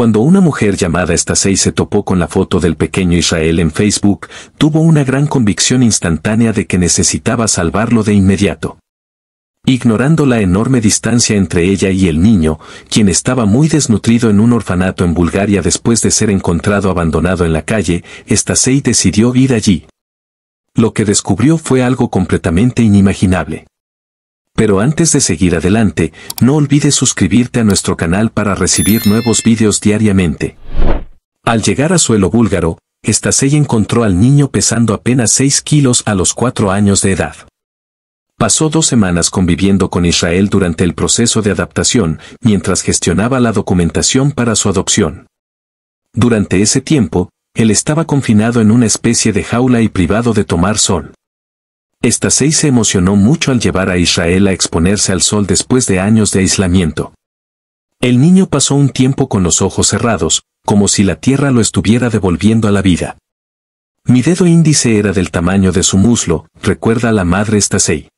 Cuando una mujer llamada Stasey se topó con la foto del pequeño Israel en Facebook, tuvo una gran convicción instantánea de que necesitaba salvarlo de inmediato. Ignorando la enorme distancia entre ella y el niño, quien estaba muy desnutrido en un orfanato en Bulgaria después de ser encontrado abandonado en la calle, Estasei decidió ir allí. Lo que descubrió fue algo completamente inimaginable. Pero antes de seguir adelante, no olvides suscribirte a nuestro canal para recibir nuevos vídeos diariamente. Al llegar a suelo búlgaro, Stasey encontró al niño pesando apenas 6 kilos a los 4 años de edad. Pasó dos semanas conviviendo con Israel durante el proceso de adaptación, mientras gestionaba la documentación para su adopción. Durante ese tiempo, él estaba confinado en una especie de jaula y privado de tomar sol. Stasei se emocionó mucho al llevar a Israel a exponerse al sol después de años de aislamiento. El niño pasó un tiempo con los ojos cerrados, como si la tierra lo estuviera devolviendo a la vida. Mi dedo índice era del tamaño de su muslo, recuerda la madre Stasei.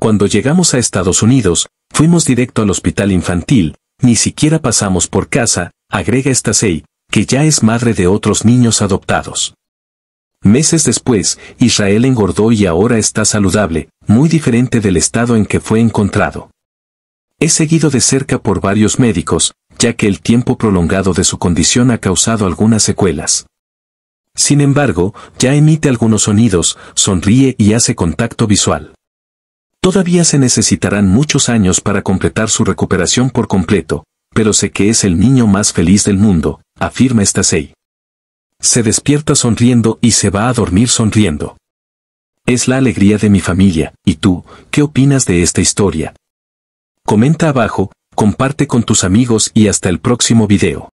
Cuando llegamos a Estados Unidos, fuimos directo al hospital infantil, ni siquiera pasamos por casa, agrega Stasei, que ya es madre de otros niños adoptados. Meses después, Israel engordó y ahora está saludable, muy diferente del estado en que fue encontrado. Es seguido de cerca por varios médicos, ya que el tiempo prolongado de su condición ha causado algunas secuelas. Sin embargo, ya emite algunos sonidos, sonríe y hace contacto visual. Todavía se necesitarán muchos años para completar su recuperación por completo, pero sé que es el niño más feliz del mundo, afirma Stasey. Se despierta sonriendo y se va a dormir sonriendo. Es la alegría de mi familia, y tú, ¿qué opinas de esta historia? Comenta abajo, comparte con tus amigos y hasta el próximo video.